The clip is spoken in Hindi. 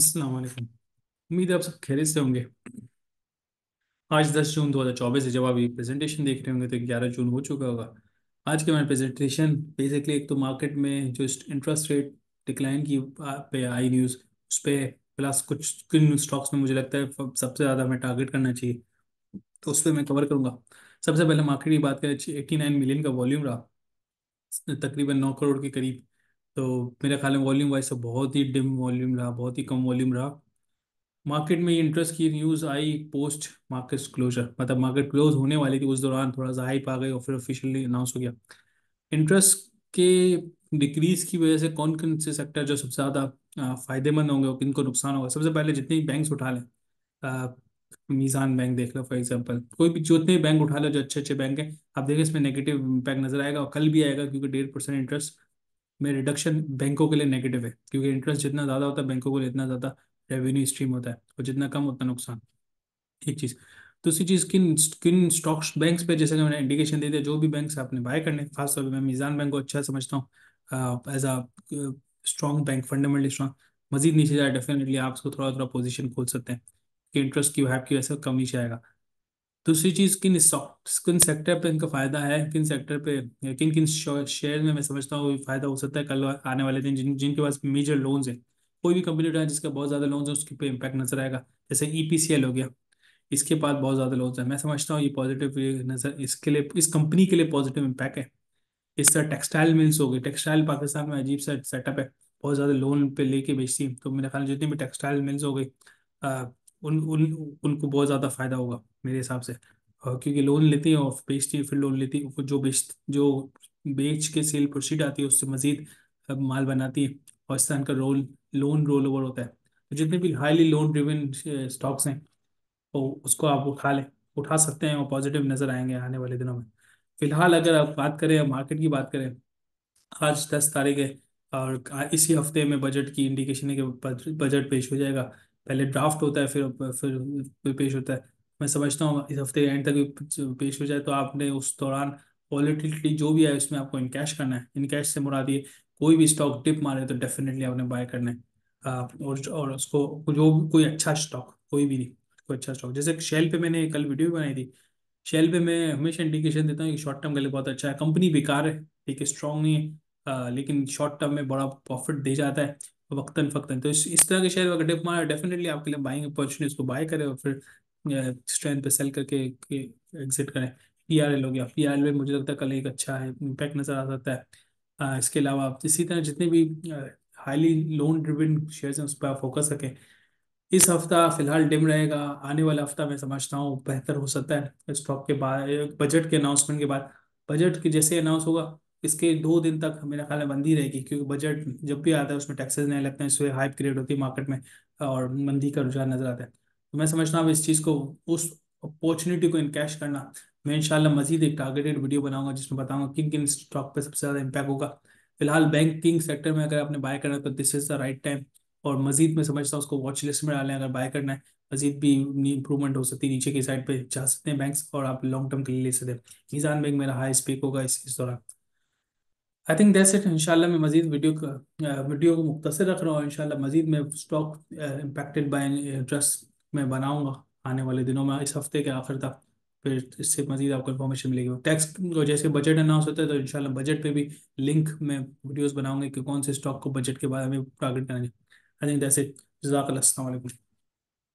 अस्सलाम उम्मीद है आप सब खेरे से होंगे आज 10 जून 2024 से जब आप ये प्रेजेंटेशन देख रहे होंगे तो 11 जून हो चुका होगा आज के मेरा प्रेजेंटेशन बेसिकली एक तो मार्केट में जो इंटरेस्ट रेट डिक्लाइन की पे आई न्यूज़ उस पर प्लस कुछ किन स्टॉक्स में मुझे लगता है सबसे ज़्यादा हमें टारगेट करना चाहिए तो उस पर मैं कवर करूँगा सबसे पहले मार्केट की बात करें एट्टी नाइन मिलियन का वॉल्यूम रहा तकरीबन नौ करोड़ के करीब तो मेरे ख्याल में वॉल्यूम वाइज सब बहुत ही डिम वॉल्यूम रहा बहुत ही कम वॉल्यूम रहा मार्केट में इंटरेस्ट की न्यूज़ आई पोस्ट मार्केट क्लोजर मतलब मार्केट क्लोज होने वाली थी उस दौरान थोड़ा सा हाइप आ गई और फिर ऑफिशियली अनाउंस हो गया इंटरेस्ट के डिक्रीज की वजह से कौन कौन से सेक्टर जो सबसे ज़्यादा फायदेमंद होंगे और किनको नुकसान होगा सबसे पहले जितने बैंक उठा लें मीज़ान बैंक देख लो फॉर एग्जाम्पल कोई भी जितने बैंक उठा लो जो अच्छे अच्छे बैंक हैं आप देखें इसमें नेगेटिव इम्पैक्ट नजर आएगा और कल भी आएगा क्योंकि डेढ़ परसेंट इंटरेस्ट में रिडक्शन बैंकों के लिए नेगेटिव है क्योंकि इंटरेस्ट जितना ज़्यादा होता है बैंकों के लिए इतना ज़्यादा रेवेन्यू स्ट्रीम होता है और जितना कम उतना नुकसान एक चीज़ दूसरी चीज़ किन किन स्टॉक्स बैंक्स पे जैसे कि मैंने इंडिकेशन दे दिया जो भी बैंक आपने बाय करने खासतौर पर मैं मिजान बैंक को अच्छा समझता हूँ as a strong bank fundamentally strong मजीद नीचे जाए डेफिनेटली आप उसको थोड़ा थोड़ा पोजिशन खोल सकते हैं कि इंटरेस्ट क्यों है की कम नीचे आएगा दूसरी चीज किन स्टॉक्स किन सेक्टर पे इनका फायदा है किन सेक्टर पे किन किन शेयर में मैं समझता हूँ फायदा हो सकता है कल आने वाले दिन जिन जिनके पास मेजर लोन्स है कोई भी कंपनी उठाए जिसका बहुत ज्यादा लोन्स है उसके पे इम्पैक्ट नजर आएगा जैसे ईपीसीएल e हो गया इसके पास बहुत ज्यादा लोन्स है मैं समझता हूँ ये पॉजिटिव नजर इसके लिए इस कंपनी के लिए पॉजिटिव इम्पैक्ट है इस तरह टेक्सटाइल मिल्स हो गई टेक्सटाइल पाकिस्तान में अजीब सा सेटअप है बहुत ज्यादा लोन पे लेके बेचती है तो मेरे ख्याल जितनी भी टेक्सटाइल मिल्स हो गई उन उन उनको बहुत ज़्यादा फ़ायदा होगा मेरे हिसाब से क्योंकि लोन लेती हैं और बेचती है फिर लोन लेती हैं जो बेच जो बेच के सेल प्रोसीड आती है उससे मजीद माल बनाती है और इस तरह का रोल लोन रोल ओवर होता है तो जितने भी हाईली लोन ड्रिवन स्टॉक्स हैं तो उसको आप उठा लें उठा सकते हैं और पॉजिटिव नज़र आएंगे आने वाले दिनों में फिलहाल अगर आप बात करें मार्केट की बात करें आज दस तारीख है और इसी हफ्ते में बजट की इंडिकेशन है कि बजट पेश हो जाएगा पहले ड्राफ्ट होता है फिर फिर पेश होता है मैं समझता हूँ इस हफ्ते एंड तक भी पेश हो जाए तो आपने उस दौरान वॉलीटिलिटी जो भी है उसमें आपको इनकैश करना है इनकैश से मुराद दिए कोई भी स्टॉक टिप मारे तो डेफिनेटली आपने बाय करना है और और उसको जो कोई अच्छा स्टॉक कोई भी नहीं कोई अच्छा स्टॉक जैसे शेल पे मैंने कल वीडियो भी बनाई थी शेल पे मैं हमेशा इंडिकेशन देता हूँ कि शॉर्ट टर्म के लिए बहुत अच्छा है कंपनी बेकार है ठीक है स्ट्रॉन्ग नहीं है लेकिन शॉर्ट टर्म में बड़ा प्रॉफिट दे जाता है वक्तन फ़क्तन तो इस इस तरह के शेयर अगर डिप मारे डेफिनेटली आपके लिए बाइंग अपॉर्चुनिटी उसको बाय करें और फिर स्ट्रेंथ पे सेल करके एग्जिट करें पी आर एल हो गया पी आर एल में मुझे लगता है कल एक अच्छा है इम्पैक्ट नज़र आ सकता है आ, इसके अलावा आप इसी तरह जितने भी हाईली लोन ड्रिविन शेयर हैं उस पर आप फोकस रखें इस हफ्ता फिलहाल डिम रहेगा आने वाला हफ्ता मैं समझता हूँ बेहतर हो सकता है स्टॉक के बाद बजट के अनाउंसमेंट के बाद बजट के जैसे अनाउंस होगा इसके दो दिन तक मेरा ख्याल में मंदी रहेगी क्योंकि बजट जब भी आता है उसमें टैक्सेस नहीं लगते हैं इसलिए हाइप क्रिएट होती है मार्केट में और मंदी का रुझान नजर आता है तो मैं समझता हूँ इस चीज़ को उस अपॉर्चुनिटी को इनकैश करना मैं इंशाल्लाह मजीद एक टारगेटेड वीडियो बनाऊंगा जिसमें बताऊंगा किन किन स्टॉक पर सबसे ज़्यादा इम्पैक्ट होगा फिलहाल बैंकिंग सेक्टर में अगर आपने बाय करना है तो this is the right time और मजीद मैं समझता हूँ उसको वॉच लिस्ट में डालें अगर बाय करना है मजीद भी इंप्रूवमेंट हो सकती है नीचे की साइड पर जा सकते हैं बैंक और आप लॉन्ग टर्म के लिए ले सकते हैं निज़ान बैंक मेरा हाई स्पीक होगा इस, इस दौरान आई थिंक दैट्स इट इंशाल्लाह मैं मजीद वीडियो का वीडियो uh, को मुख्तर रख रहा हूँ इंशाल्लाह मजीद मैं स्टॉक इम्पैक्टेड बाय ड्रेस मैं बनाऊँगा आने वाले दिनों में इस हफ्ते के आखिर तक फिर इससे मजीद आपको इन्फॉर्मेशन मिलेगी टैक्स को जैसे बजट अनाउंस होता है तो इंशाल्लाह बजट पर भी लिंक में वीडियोज़ बनाऊंगी कि कौन से स्टॉक को बजट के बारे में टारगेट करना आई थिंक दैट्स इट जजाकल्लाम